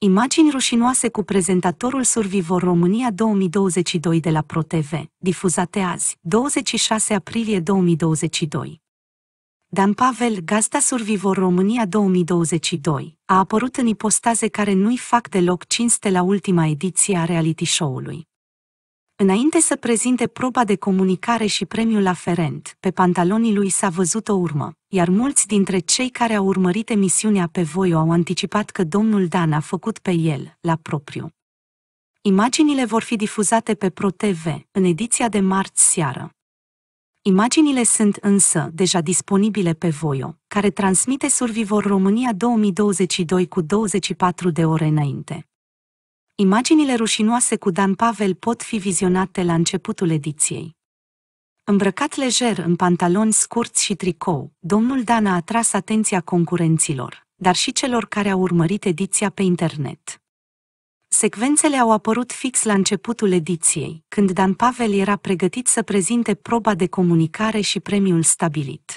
Imagini rușinoase cu prezentatorul Survivor România 2022 de la ProTV, difuzate azi, 26 aprilie 2022. Dan Pavel, gazda Survivor România 2022, a apărut în ipostaze care nu-i fac deloc cinste la ultima ediție a reality show-ului. Înainte să prezinte proba de comunicare și premiul aferent, pe pantalonii lui s-a văzut o urmă, iar mulți dintre cei care au urmărit emisiunea pe voi au anticipat că domnul Dan a făcut pe el, la propriu. Imaginile vor fi difuzate pe ProTV, în ediția de marți seară. Imaginile sunt însă deja disponibile pe Voio, care transmite Survivor România 2022 cu 24 de ore înainte. Imaginile rușinoase cu Dan Pavel pot fi vizionate la începutul ediției. Îmbrăcat lejer în pantaloni scurți și tricou, domnul Dan a atras atenția concurenților, dar și celor care au urmărit ediția pe internet. Secvențele au apărut fix la începutul ediției, când Dan Pavel era pregătit să prezinte proba de comunicare și premiul stabilit.